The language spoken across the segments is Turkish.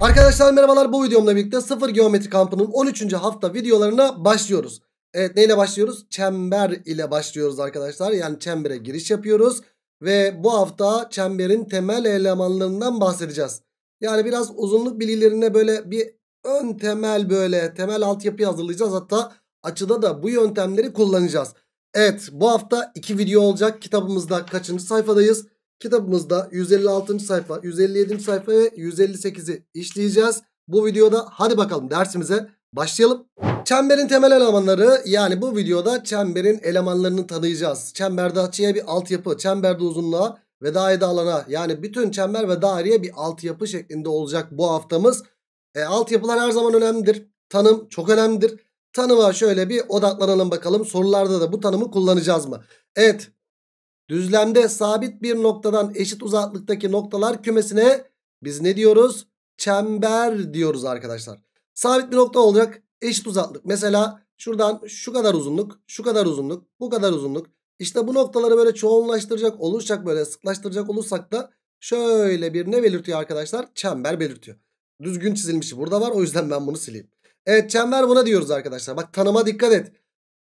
Arkadaşlar merhabalar bu videomla birlikte sıfır geometri kampının 13. hafta videolarına başlıyoruz. Evet neyle başlıyoruz? Çember ile başlıyoruz arkadaşlar. Yani çembere giriş yapıyoruz. Ve bu hafta çemberin temel elemanlarından bahsedeceğiz. Yani biraz uzunluk bilgilerine böyle bir ön temel böyle temel altyapı hazırlayacağız. Hatta açıda da bu yöntemleri kullanacağız. Evet bu hafta iki video olacak. Kitabımızda kaçıncı sayfadayız? Kitabımızda 156. sayfa, 157. sayfa ve 158'i işleyeceğiz. Bu videoda hadi bakalım dersimize başlayalım. Çemberin temel elemanları yani bu videoda çemberin elemanlarını tanıyacağız. Çemberde açıya bir altyapı, çemberde uzunluğa ve daire alana yani bütün çember ve daireye bir altyapı şeklinde olacak bu haftamız. E, altyapılar her zaman önemlidir. Tanım çok önemlidir. Tanıma şöyle bir odaklanalım bakalım. Sorularda da bu tanımı kullanacağız mı? Evet Düzlemde sabit bir noktadan eşit uzaklıktaki noktalar kümesine biz ne diyoruz? Çember diyoruz arkadaşlar. Sabit bir nokta olacak eşit uzaklık. Mesela şuradan şu kadar uzunluk, şu kadar uzunluk, bu kadar uzunluk. İşte bu noktaları böyle çoğunlaştıracak olursak böyle sıklaştıracak olursak da şöyle bir ne belirtiyor arkadaşlar? Çember belirtiyor. Düzgün çizilmiş. burada var o yüzden ben bunu sileyim. Evet çember buna diyoruz arkadaşlar. Bak tanıma dikkat et.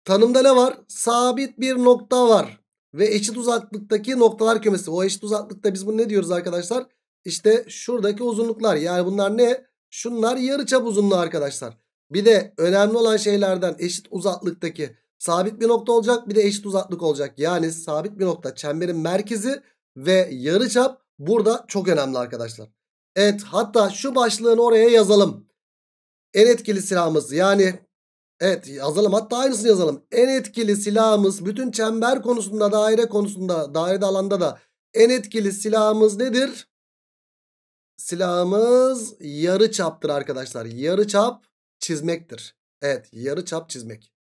Tanımda ne var? Sabit bir nokta var ve eşit uzaklıktaki noktalar kümesi. O eşit uzaklıkta biz bunu ne diyoruz arkadaşlar? İşte şuradaki uzunluklar. Yani bunlar ne? Şunlar yarıçap uzunluğu arkadaşlar. Bir de önemli olan şeylerden eşit uzaklıktaki sabit bir nokta olacak, bir de eşit uzaklık olacak. Yani sabit bir nokta çemberin merkezi ve yarıçap burada çok önemli arkadaşlar. Evet hatta şu başlığını oraya yazalım. En etkili silahımız yani Evet yazalım hatta aynısını yazalım. En etkili silahımız bütün çember konusunda daire konusunda daire alanda da en etkili silahımız nedir? Silahımız yarı çaptır arkadaşlar. Yarı çap çizmektir. Evet yarı çap çizmek.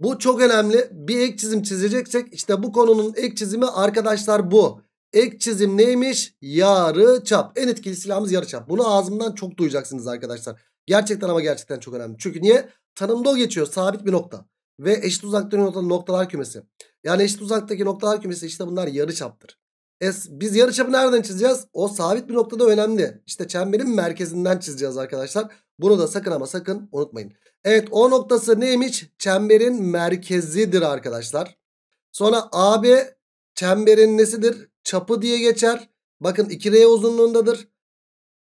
Bu çok önemli. Bir ek çizim çizeceksek işte bu konunun ek çizimi arkadaşlar bu. Ek çizim neymiş? Yarı çap. En etkili silahımız yarı çap. Bunu ağzımdan çok duyacaksınız arkadaşlar. Gerçekten ama gerçekten çok önemli. Çünkü niye? Tanımda o geçiyor. Sabit bir nokta. Ve eşit uzakta olan noktalar kümesi. Yani eşit uzaktaki noktalar kümesi işte bunlar yarı çaptır. E, biz yarı çapı nereden çizeceğiz? O sabit bir noktada önemli. İşte çemberin merkezinden çizeceğiz arkadaşlar. Bunu da sakın ama sakın unutmayın. Evet O noktası neymiş? Çemberin merkezidir arkadaşlar. Sonra AB çemberin nesidir? Çapı diye geçer. Bakın 2R uzunluğundadır.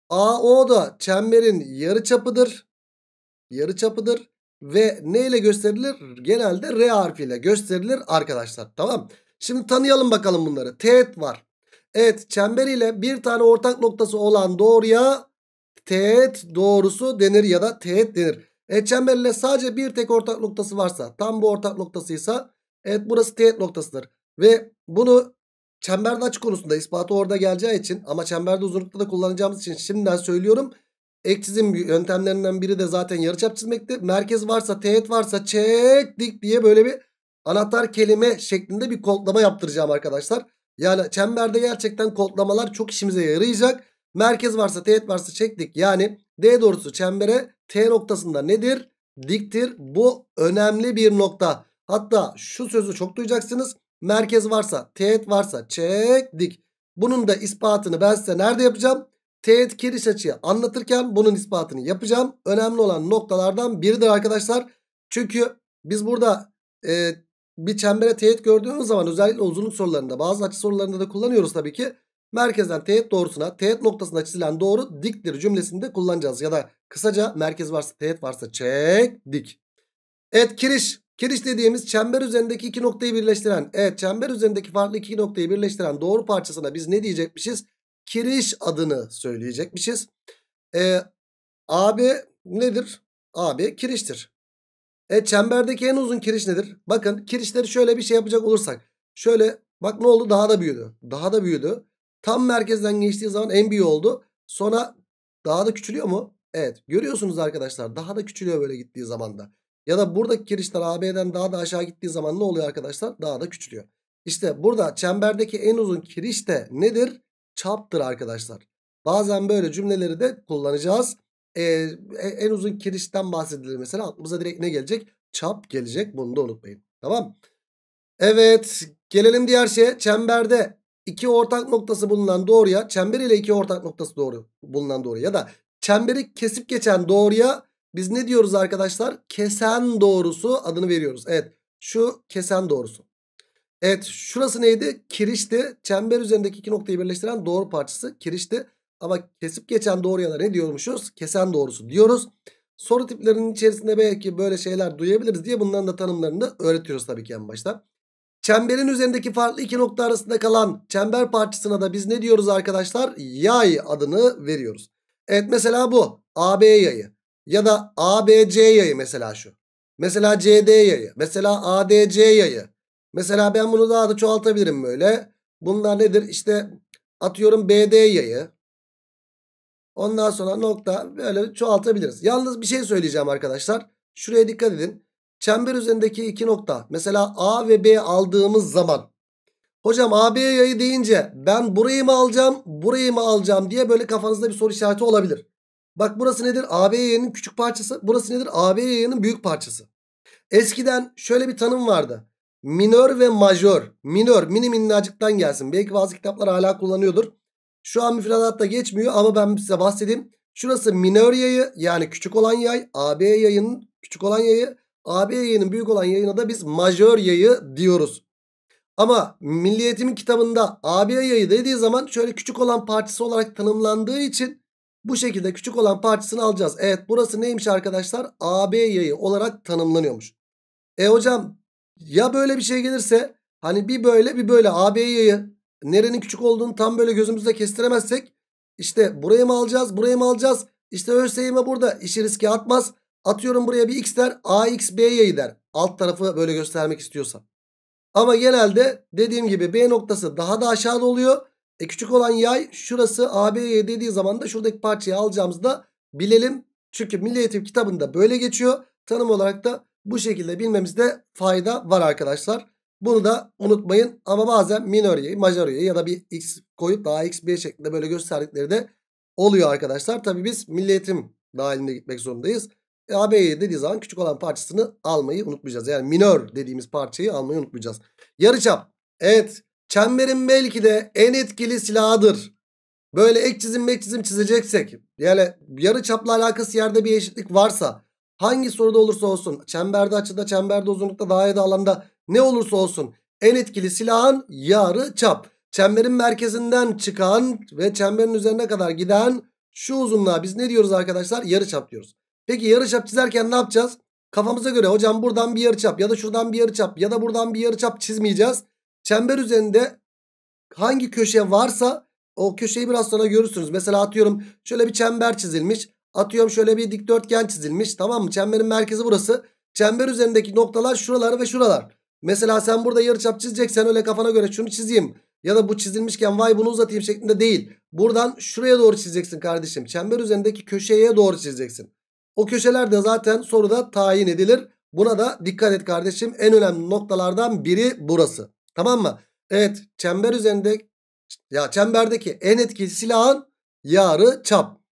AO da çemberin yarı çapıdır. Yarı çapıdır. Ve ne ile gösterilir? Genelde R ile gösterilir arkadaşlar. Tamam. Şimdi tanıyalım bakalım bunları. Teğet var. Evet çember ile bir tane ortak noktası olan doğruya teğet doğrusu denir ya da teğet denir. Evet çember ile sadece bir tek ortak noktası varsa tam bu ortak noktasıysa evet burası teğet noktasıdır. Ve bunu çemberde açı konusunda ispatı orada geleceği için ama çemberde uzunlukta da kullanacağımız için şimdiden söylüyorum. Ek çizim yöntemlerinden biri de zaten yarıçap çizmekti. Merkez varsa, teğet varsa çek dik diye böyle bir anahtar kelime şeklinde bir kodlama yaptıracağım arkadaşlar. Yani çemberde gerçekten kodlamalar çok işimize yarayacak. Merkez varsa, teğet varsa çek dik Yani D doğrusu çembere T noktasında nedir? Diktir. Bu önemli bir nokta. Hatta şu sözü çok duyacaksınız. Merkez varsa, teğet varsa çek dik. Bunun da ispatını ben size nerede yapacağım? teğet kiriş açıyı anlatırken bunun ispatını yapacağım. Önemli olan noktalardan biridir arkadaşlar. Çünkü biz burada e, bir çembere teğet gördüğümüz zaman özellikle uzunluk sorularında bazı açı sorularında da kullanıyoruz tabii ki. Merkezden teğet doğrusuna teğet noktasına çizilen doğru diktir cümlesinde kullanacağız. Ya da kısaca merkez varsa teğet varsa çek dik. Evet kiriş. Kiriş dediğimiz çember üzerindeki iki noktayı birleştiren. Evet çember üzerindeki farklı iki noktayı birleştiren doğru parçasına biz ne diyecekmişiz? kireç adını söyleyecekmişiz. E, AB nedir? AB kireçtir. E çemberdeki en uzun kiriş nedir? Bakın kirişleri şöyle bir şey yapacak olursak. Şöyle bak ne oldu daha da büyüdü. Daha da büyüdü. Tam merkezden geçtiği zaman en büyüğü oldu. Sonra daha da küçülüyor mu? Evet görüyorsunuz arkadaşlar daha da küçülüyor böyle gittiği zaman da. Ya da buradaki kirişler AB'den daha da aşağı gittiği zaman ne oluyor arkadaşlar? Daha da küçülüyor. İşte burada çemberdeki en uzun kiriş de nedir? çaptır arkadaşlar. Bazen böyle cümleleri de kullanacağız. Ee, en uzun kirişten bahsedilir mesela. Aklımıza direkt ne gelecek? Çap gelecek. Bunu da unutmayın. Tamam. Evet. Gelelim diğer şeye. Çemberde iki ortak noktası bulunan doğruya çember ile iki ortak noktası doğru bulunan doğruya ya da çemberi kesip geçen doğruya biz ne diyoruz arkadaşlar? Kesen doğrusu adını veriyoruz. Evet. Şu kesen doğrusu. Evet şurası neydi? Kirişti. Çember üzerindeki iki noktayı birleştiren doğru parçası kirişti. Ama kesip geçen doğruya da ne diyormuşuz? Kesen doğrusu diyoruz. Soru tiplerinin içerisinde belki böyle şeyler duyabiliriz diye bunların da tanımlarını da öğretiyoruz tabii ki en başta. Çemberin üzerindeki farklı iki nokta arasında kalan çember parçasına da biz ne diyoruz arkadaşlar? Yay adını veriyoruz. Evet mesela bu AB yayı ya da ABC yayı mesela şu. Mesela CD yayı, mesela ADC yayı. Mesela ben bunu daha da çoğaltabilirim böyle. Bunlar nedir? İşte atıyorum BD yayı. Ondan sonra nokta böyle çoğaltabiliriz. Yalnız bir şey söyleyeceğim arkadaşlar. Şuraya dikkat edin. Çember üzerindeki iki nokta. Mesela A ve B aldığımız zaman. Hocam AB yayı deyince ben burayı mı alacağım burayı mı alacağım diye böyle kafanızda bir soru işareti olabilir. Bak burası nedir? AB yayının küçük parçası. Burası nedir? AB yayının büyük parçası. Eskiden şöyle bir tanım vardı. Minör ve majör. Minör mini minnacıktan gelsin. Belki bazı kitaplar hala kullanıyordur. Şu an müfredatta geçmiyor ama ben size bahsedeyim. Şurası minör yayı yani küçük olan yay. AB yayının küçük olan yayı. AB yayının büyük olan yayına da biz majör yayı diyoruz. Ama milliyetimin kitabında AB yayı dediği zaman şöyle küçük olan parçası olarak tanımlandığı için bu şekilde küçük olan parçasını alacağız. Evet burası neymiş arkadaşlar? AB yayı olarak tanımlanıyormuş. E hocam ya böyle bir şey gelirse hani bir böyle bir böyle yayı nerenin küçük olduğunu tam böyle gözümüzde kestiremezsek işte buraya mı alacağız buraya mı alacağız işte ÖSYM burada işi riske atmaz. Atıyorum buraya bir x der AX yayı der. Alt tarafı böyle göstermek istiyorsa. Ama genelde dediğim gibi B noktası daha da aşağıda oluyor. E küçük olan yay şurası yayı dediği zaman da şuradaki parçayı alacağımızı da bilelim. Çünkü Milli Eğitim kitabında böyle geçiyor. Tanım olarak da bu şekilde bilmemizde fayda var arkadaşlar. Bunu da unutmayın. Ama bazen minöryeyi, majöryeyi ya da bir x koyup daha x1 şeklinde böyle gösterdikleri de oluyor arkadaşlar. Tabi biz milli dahilinde gitmek zorundayız. E, AB'ye dediği zaman küçük olan parçasını almayı unutmayacağız. Yani minor dediğimiz parçayı almayı unutmayacağız. Yarıçap. Evet. Çemberin belki de en etkili silahıdır. Böyle ek çizim ek çizim çizeceksek yani yarı çapla alakası yerde bir eşitlik varsa hangi soruda olursa olsun çemberde açıda çemberde uzunlukta daire alanda ne olursa olsun en etkili silahın yarı çap. Çemberin merkezinden çıkan ve çemberin üzerine kadar giden şu uzunluğa biz ne diyoruz arkadaşlar? Yarı çap diyoruz. Peki yarı çap çizerken ne yapacağız? Kafamıza göre hocam buradan bir yarı çap ya da şuradan bir yarı çap ya da buradan bir yarı çap çizmeyeceğiz. Çember üzerinde hangi köşe varsa o köşeyi biraz sonra görürsünüz. Mesela atıyorum şöyle bir çember çizilmiş. Atıyorum şöyle bir dikdörtgen çizilmiş. Tamam mı? Çemberin merkezi burası. Çember üzerindeki noktalar şuralar ve şuralar. Mesela sen burada yarıçap çizeceksen öyle kafana göre şunu çizeyim. Ya da bu çizilmişken vay bunu uzatayım şeklinde değil. Buradan şuraya doğru çizeceksin kardeşim. Çember üzerindeki köşeye doğru çizeceksin. O köşeler de zaten soruda tayin edilir. Buna da dikkat et kardeşim. En önemli noktalardan biri burası. Tamam mı? Evet çember üzerinde ya çemberdeki en etkili silahın yarı çap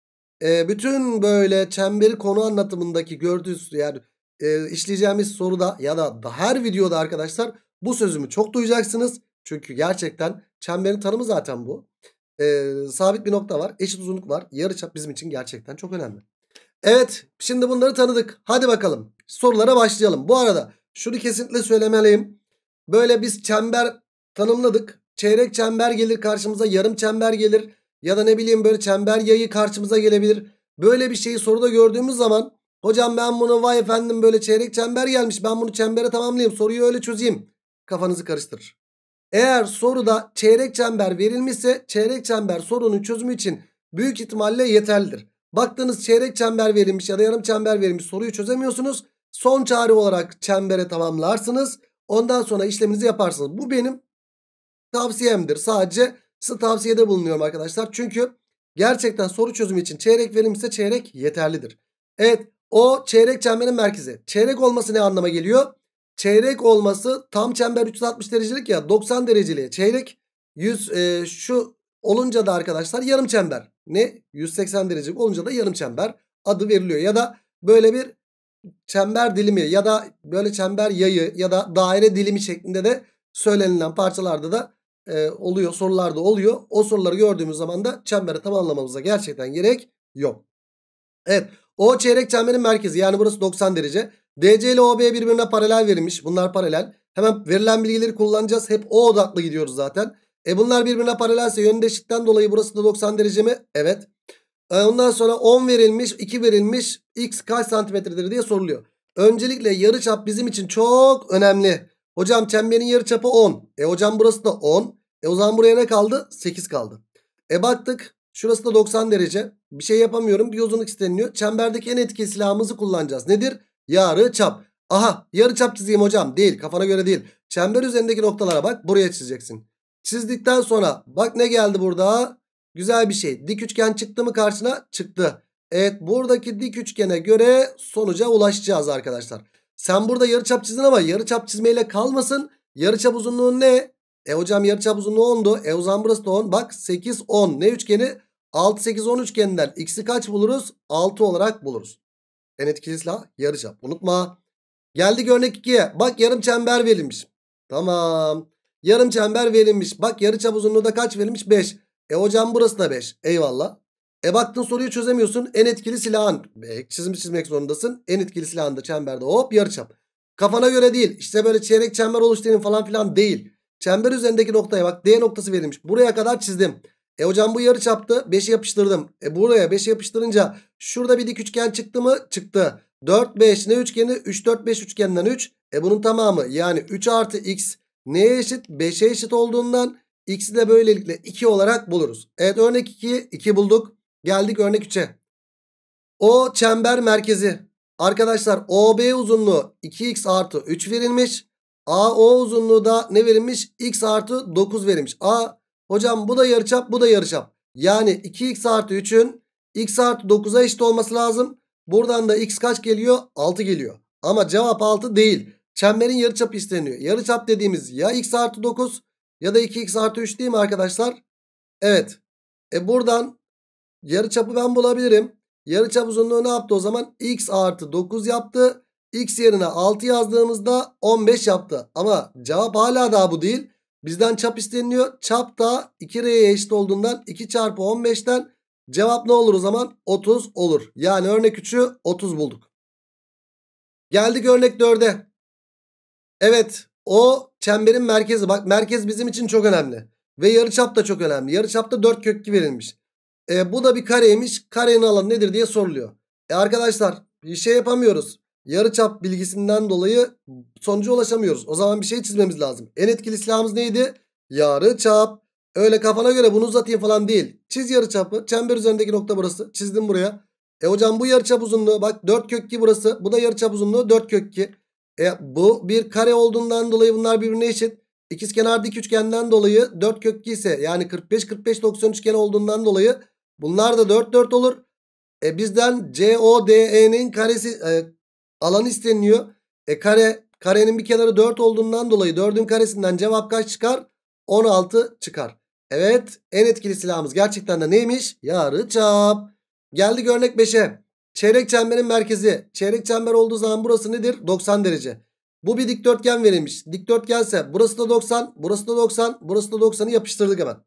e, bütün böyle çemberi konu anlatımındaki gördüğünüz yani e, işleyeceğimiz soruda ya da her videoda arkadaşlar bu sözümü çok duyacaksınız. Çünkü gerçekten çemberin tanımı zaten bu. E, sabit bir nokta var. Eşit uzunluk var. Yarıçap bizim için gerçekten çok önemli. Evet şimdi bunları tanıdık. Hadi bakalım sorulara başlayalım. Bu arada şunu kesinlikle söylemeliyim. Böyle biz çember tanımladık. Çeyrek çember gelir karşımıza yarım çember gelir. Ya da ne bileyim böyle çember yayı karşımıza gelebilir. Böyle bir şeyi soruda gördüğümüz zaman hocam ben bunu vay efendim böyle çeyrek çember gelmiş ben bunu çembere tamamlayayım soruyu öyle çözeyim kafanızı karıştırır. Eğer soruda çeyrek çember verilmişse çeyrek çember sorunun çözümü için büyük ihtimalle yeterlidir. Baktığınız çeyrek çember verilmiş ya da yarım çember verilmiş soruyu çözemiyorsunuz. Son çare olarak çembere tamamlarsınız. Ondan sonra işleminizi yaparsınız. Bu benim tavsiyemdir. Sadece size tavsiyede bulunuyorum arkadaşlar. Çünkü gerçekten soru çözümü için çeyrek verilmişse çeyrek yeterlidir. Evet o çeyrek çemberin merkezi. Çeyrek olması ne anlama geliyor? Çeyrek olması tam çember 360 derecelik ya 90 dereceliğe çeyrek 100 e, şu olunca da arkadaşlar yarım çember. Ne? 180 derecelik olunca da yarım çember adı veriliyor. Ya da böyle bir çember dilimi ya da böyle çember yayı ya da daire dilimi şeklinde de söylenilen parçalarda da e, oluyor. sorularda oluyor. O soruları gördüğümüz zaman da çemberi tamamlamamıza gerçekten gerek yok. Evet. O çeyrek çemberin merkezi yani burası 90 derece. DC ile OB birbirine paralel verilmiş. Bunlar paralel. Hemen verilen bilgileri kullanacağız. Hep O odaklı gidiyoruz zaten. E bunlar birbirine paralelse yönde eşitten dolayı burası da 90 derece mi? Evet. E ondan sonra 10 verilmiş, 2 verilmiş. X kaç santimetredir diye soruluyor. Öncelikle yarıçap bizim için çok önemli. Hocam çemberin yarı yarıçapı 10. E hocam burası da 10. E o zaman buraya ne kaldı? 8 kaldı. E baktık. Şurası da 90 derece. Bir şey yapamıyorum. Bir uzunluk isteniliyor. Çemberdeki en etki silahımızı kullanacağız. Nedir? Yarı çap. Aha yarı çap çizeyim hocam. Değil kafana göre değil. Çember üzerindeki noktalara bak. Buraya çizeceksin. Çizdikten sonra bak ne geldi burada? Güzel bir şey. Dik üçgen çıktı mı karşına? Çıktı. Evet buradaki dik üçgene göre sonuca ulaşacağız arkadaşlar. Sen burada yarıçap çizdin ama yarıçap çizmeyle kalmasın. Yarıçap uzunluğu ne? E hocam yarıçap uzunluğu 10'du. E o zaman burası da 10. Bak 8 10. Ne üçgeni? 6 8 10 üçgeninden x'i kaç buluruz? 6 olarak buluruz. En etkili silah yarıçap. Unutma. Geldik örnek 2'ye. Bak yarım çember verilmiş. Tamam. Yarım çember verilmiş. Bak yarıçap uzunluğu da kaç verilmiş? 5. E hocam burası da 5. Eyvallah. E baktın soruyu çözemiyorsun. En etkili silahın. E, çizim çizmek zorundasın. En etkili silahın da çemberde hop yarıçap. Kafana göre değil. İşte böyle çeyrek çember oluşturayım falan filan değil. Çember üzerindeki noktaya bak. D noktası verilmiş. Buraya kadar çizdim. E hocam bu yarı çaptı. 5'i yapıştırdım. E buraya 5'i yapıştırınca şurada bir dik üçgen çıktı mı? Çıktı. 4 5 ne üçgeni? 3 4 5 üçgeninden 3. E bunun tamamı yani 3 artı x neye eşit? 5'e eşit olduğundan x'i de böylelikle 2 olarak buluruz. Evet örnek 2 2 bulduk. Geldik örnek 3'e. O çember merkezi. Arkadaşlar OB uzunluğu 2x artı 3 verilmiş. AO uzunluğu da ne verilmiş? X artı 9 verilmiş. A hocam bu da yarıçap bu da yarıçap. Yani 2x artı 3'ün x artı 9'a eşit olması lazım. Buradan da x kaç geliyor? 6 geliyor. Ama cevap 6 değil. Çemberin yarıçapı isteniyor. Yarıçap dediğimiz ya x artı 9 ya da 2x artı 3 değil mi arkadaşlar? Evet. E buradan Yarı çapı ben bulabilirim. Yarı çap uzunluğu ne yaptı o zaman? X artı 9 yaptı. X yerine 6 yazdığımızda 15 yaptı. Ama cevap hala daha bu değil. Bizden çap isteniliyor. Çap da 2R'ye eşit olduğundan 2 çarpı 15'ten cevap ne olur o zaman? 30 olur. Yani örnek 3'ü 30 bulduk. Geldik örnek 4'e. Evet o çemberin merkezi. Bak merkez bizim için çok önemli. Ve yarıçap da çok önemli. Yarıçapta 4 kök 2 verilmiş. E, bu da bir kareymiş. Karenin alanı nedir diye soruluyor. E arkadaşlar bir şey yapamıyoruz. Yarıçap bilgisinden dolayı sonuca ulaşamıyoruz. O zaman bir şey çizmemiz lazım. En etkili silahımız neydi? Yarıçap. Öyle kafana göre bunu uzatayım falan değil. Çiz yarıçapı. Çember üzerindeki nokta burası. Çizdim buraya. E hocam bu yarıçap uzunluğu bak 4 kök 2 burası. Bu da yarıçap uzunluğu 4 kök 2. E bu bir kare olduğundan dolayı bunlar birbirine eşit. İkizkenar dik üçgenden dolayı 4 kök 2 ise yani 45 45 90 üçgen olduğundan dolayı Bunlar da 4 4 olur. E bizden CODE'nin karesi e, alanı isteniliyor. E kare karenin bir kenarı 4 olduğundan dolayı 4'ün karesinden cevap kaç çıkar? 16 çıkar. Evet en etkili silahımız gerçekten de neymiş? Yarıçap. çap. Geldik örnek 5'e. Çeyrek çemberin merkezi. Çeyrek çember olduğu zaman burası nedir? 90 derece. Bu bir dikdörtgen verilmiş. Dikdörtgense burası da 90, burası da 90, burası da 90'ı yapıştırdık hemen.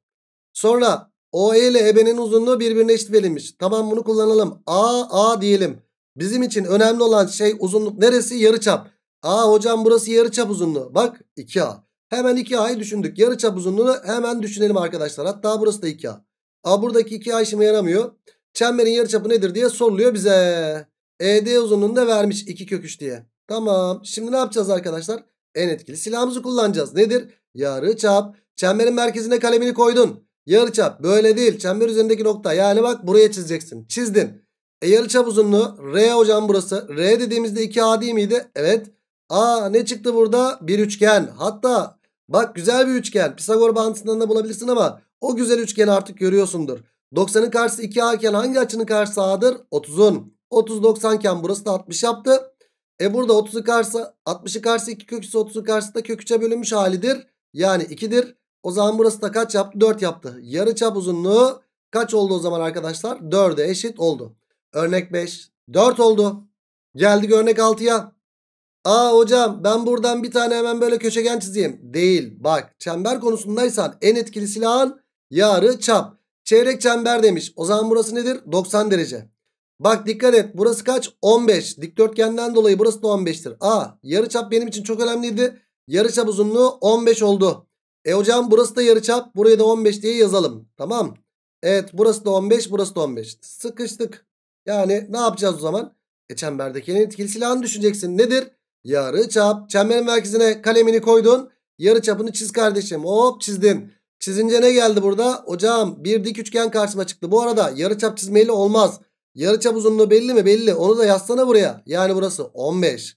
Sonra OE ile EB'nin uzunluğu birbirine eşit verilmiş. Tamam bunu kullanalım. A A diyelim. Bizim için önemli olan şey uzunluk neresi? Yarıçap. A hocam burası yarıçap uzunluğu. Bak 2A. Hemen 2A'yı düşündük. Yarıçap uzunluğunu hemen düşünelim arkadaşlar. Hatta burası da 2A. A buradaki 2A işime yaramıyor. Çemberin yarıçapı nedir diye soruluyor bize. ED uzunluğunu da vermiş 2 kök 3 diye. Tamam. Şimdi ne yapacağız arkadaşlar? En etkili silahımızı kullanacağız. Nedir? Yarıçap. Çemberin merkezine kalemini koydun. Yarıçap böyle değil. Çember üzerindeki nokta. Yani bak buraya çizeceksin. Çizdin. E yarıçap uzunluğu R hocam burası. R dediğimizde 2A değil miydi? Evet. A ne çıktı burada? Bir üçgen. Hatta bak güzel bir üçgen. Pisagor bağıntısından da bulabilirsin ama o güzel üçgeni artık görüyorsundur. 90'ın karşısı 2A iken hangi açının karşısı A'dır? 30'un. 30 90 iken burası da 60 yaptı. E burada 30'u karşısı 60'ı karşısı 2 kök 30'un karşısı da kök 3'e bölünmüş halidir. Yani 2'dir. O zaman burası da kaç yaptı? 4 yaptı. Yarı çap uzunluğu kaç oldu o zaman arkadaşlar? 4'e eşit oldu. Örnek 5. 4 oldu. Geldik örnek 6'ya. Aa hocam ben buradan bir tane hemen böyle köşegen çizeyim. Değil. Bak çember konusundaysan en etkili silahın yarı çap. Çeyrek çember demiş. O zaman burası nedir? 90 derece. Bak dikkat et. Burası kaç? 15. Dikdörtgenden dolayı burası da 15'tir. Aa yarı çap benim için çok önemliydi. Yarı çap uzunluğu 15 oldu. E hocam burası da yarı çap, burayı da 15 diye yazalım. Tamam. Evet burası da 15 burası da 15. Sıkıştık. Yani ne yapacağız o zaman? E çemberdeki en etkili silahını düşüneceksin. Nedir? Yarı çap. Çemberin merkezine kalemini koydun. yarı çapını çiz kardeşim. Hop çizdin. Çizince ne geldi burada? Hocam bir dik üçgen karşıma çıktı. Bu arada yarı çap çizmeyle olmaz. Yarı çap uzunluğu belli mi? Belli. Onu da yazsana buraya. Yani burası 15.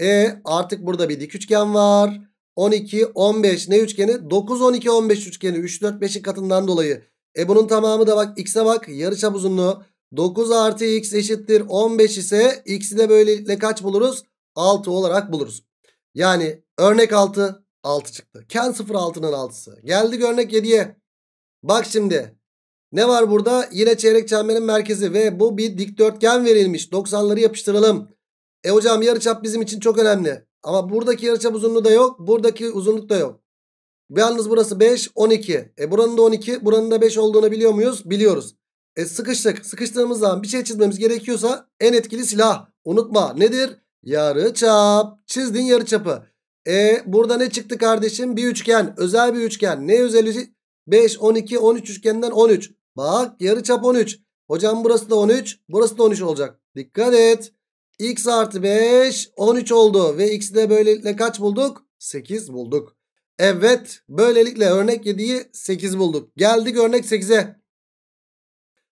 E artık burada bir dik üçgen var. 12, 15 ne üçgeni? 9, 12, 15 üçgeni. 3, 4, 5'in katından dolayı. E bunun tamamı da bak x'e bak. Yarıçap uzunluğu 9 artı x eşittir 15 ise x'i de böylelikle kaç buluruz? 6 olarak buluruz. Yani örnek 6 6 çıktı. Ken 0 6'nın 6'sı. Geldik örnek 7'ye. Bak şimdi ne var burada? Yine çeyrek çemberin merkezi ve bu bir dikdörtgen verilmiş. 90'ları yapıştıralım. E hocam yarıçap bizim için çok önemli. Ama buradaki yarıçap uzunluğu da yok. Buradaki uzunluk da yok. Yalnız burası 5, 12. E buranın da 12, buranın da 5 olduğunu biliyor muyuz? Biliyoruz. E sıkıştık. Sıkıştığımız zaman bir şey çizmemiz gerekiyorsa en etkili silah. Unutma nedir? Yarıçap. Çizdin yarıçapı. E burada ne çıktı kardeşim? Bir üçgen. Özel bir üçgen. Ne özel? 5, 12, 13 üçgenden 13. Bak yarıçap 13. Hocam burası da 13, burası da 13 olacak. Dikkat et x artı 5 13 oldu. Ve x'i de böylelikle kaç bulduk? 8 bulduk. Evet böylelikle örnek 7'yi 8 bulduk. Geldik örnek 8'e.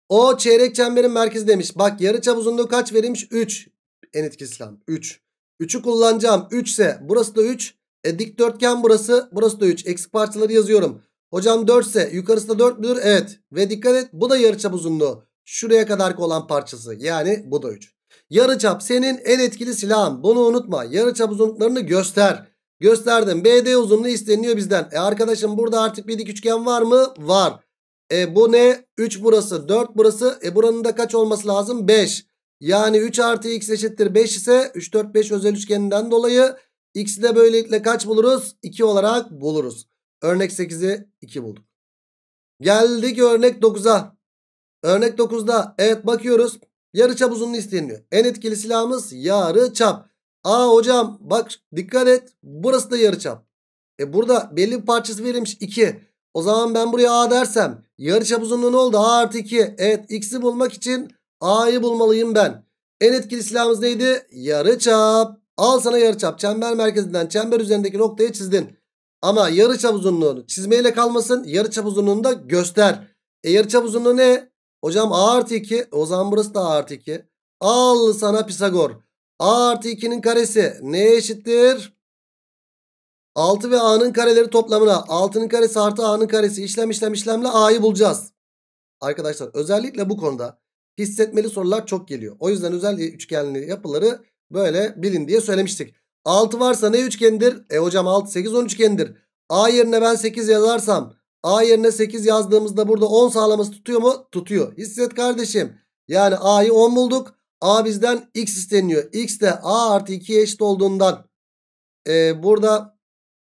O çeyrek çemberin merkezi demiş. Bak yarı çap uzunluğu kaç verilmiş? 3. En etkisi lan 3. 3'ü kullanacağım. 3 ise burası da 3. E dikdörtgen burası. Burası da 3. Eksik parçaları yazıyorum. Hocam 4 ise yukarısı da 4 müdür? Evet. Ve dikkat et bu da yarı çap uzunluğu. Şuraya kadar olan parçası. Yani bu da 3. Yarıçap senin en etkili silahın. Bunu unutma. Yarıçap uzunluklarını göster. Gösterdim. BD uzunluğu isteniyor bizden. E arkadaşım burada artık bir dik üçgen var mı? Var. E bu ne? 3 burası. 4 burası. E buranın da kaç olması lazım? 5. Yani 3 artı x eşittir 5 ise 3 4 5 özel üçgeninden dolayı x'i de böylelikle kaç buluruz? 2 olarak buluruz. Örnek 8'i 2 bulduk. Geldik örnek 9'a. Örnek 9'da evet bakıyoruz. Yarı çap uzunluğu isteniyor. En etkili silahımız yarı çap. Aa hocam bak dikkat et. Burası da yarı çap. E burada belli bir parçası verilmiş 2. O zaman ben buraya A dersem yarı çap uzunluğu ne oldu? A artı 2. Evet X'i bulmak için A'yı bulmalıyım ben. En etkili silahımız neydi? Yarı çap. Al sana yarı çap. Çember merkezinden çember üzerindeki noktayı çizdin. Ama yarı çap uzunluğunu çizmeyle kalmasın. Yarı çap uzunluğunu da göster. E yarı çap uzunluğu ne? Hocam a artı 2. O zaman burası da a artı 2. Al sana Pisagor. a artı 2'nin karesi neye eşittir? 6 ve a'nın kareleri toplamına. 6'nın karesi artı a'nın karesi. işlem işlem işlemle a'yı bulacağız. Arkadaşlar özellikle bu konuda hissetmeli sorular çok geliyor. O yüzden özel üçgenli yapıları böyle bilin diye söylemiştik. 6 varsa ne üçgendir? E hocam 6 8 10 üçgendir. A yerine ben 8 yazarsam A yerine 8 yazdığımızda burada 10 sağlaması tutuyor mu? Tutuyor. Hisset kardeşim. Yani A'yı 10 bulduk. A bizden X isteniyor. X de A artı 2'ye eşit olduğundan. E, burada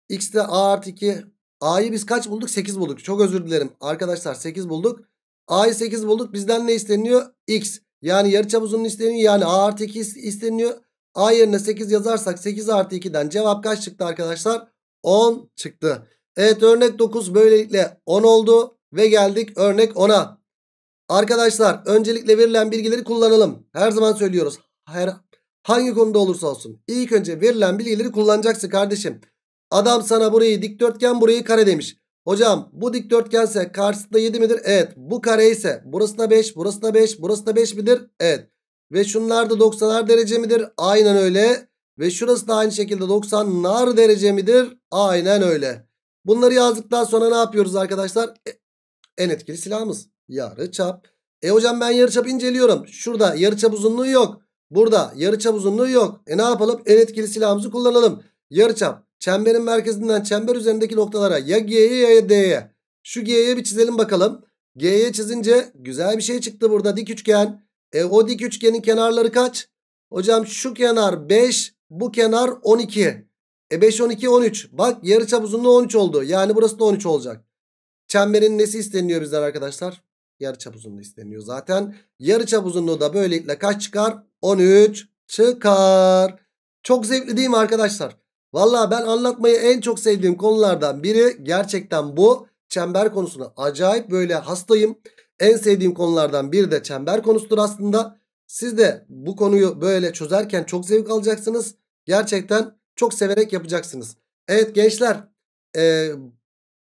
X de A artı 2. A'yı biz kaç bulduk? 8 bulduk. Çok özür dilerim. Arkadaşlar 8 bulduk. A'yı 8 bulduk. Bizden ne isteniyor? X. Yani yarıçap uzunluğu isteniyor. Yani A artı 2 isteniyor. A yerine 8 yazarsak 8 artı 2'den cevap kaç çıktı arkadaşlar? 10 çıktı. Evet örnek 9 böylelikle 10 oldu ve geldik örnek 10'a. Arkadaşlar öncelikle verilen bilgileri kullanalım. Her zaman söylüyoruz. Her, hangi konuda olursa olsun. İlk önce verilen bilgileri kullanacaksın kardeşim. Adam sana burayı dikdörtgen burayı kare demiş. Hocam bu dikdörtgense karşısında 7 midir? Evet. Bu kare ise burası da 5, burası da 5, burası da 5 midir? Evet. Ve şunlar da 90'lar derece midir? Aynen öyle. Ve şurası da aynı şekilde 90'lar derece midir? Aynen öyle. Bunları yazdıktan sonra ne yapıyoruz arkadaşlar? E, en etkili silahımız yarı çap. E hocam ben yarı çap inceliyorum. Şurada yarı çap uzunluğu yok. Burada yarı çap uzunluğu yok. E ne yapalım? En etkili silahımızı kullanalım. Yarı çap. Çemberin merkezinden çember üzerindeki noktalara ya G'ye ya D'ye. Şu G'ye bir çizelim bakalım. G'ye çizince güzel bir şey çıktı burada dik üçgen. E o dik üçgenin kenarları kaç? Hocam şu kenar 5 bu kenar 12. E 5 12 13. Bak yarı çap uzunluğu 13 oldu. Yani burası da 13 olacak. Çemberin nesi isteniyor bizden arkadaşlar? yarı çap uzunluğu isteniyor zaten. yarı çap uzunluğu da böylelikle kaç çıkar? 13 çıkar. Çok zevkli değil mi arkadaşlar? Valla ben anlatmayı en çok sevdiğim konulardan biri gerçekten bu. Çember konusuna acayip böyle hastayım. En sevdiğim konulardan biri de çember konusudur aslında. Siz de bu konuyu böyle çözerken çok zevk alacaksınız. Gerçekten çok severek yapacaksınız. Evet gençler e,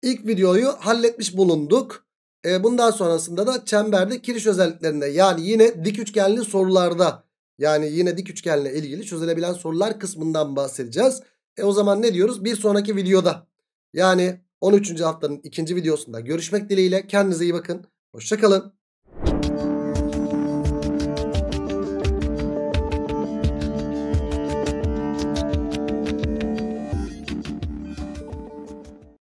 ilk videoyu halletmiş bulunduk. E, bundan sonrasında da çemberde kiriş özelliklerinde yani yine dik üçgenli sorularda yani yine dik üçgenle ilgili çözülebilen sorular kısmından bahsedeceğiz. E o zaman ne diyoruz? Bir sonraki videoda yani 13. haftanın ikinci videosunda görüşmek dileğiyle kendinize iyi bakın. Hoşçakalın.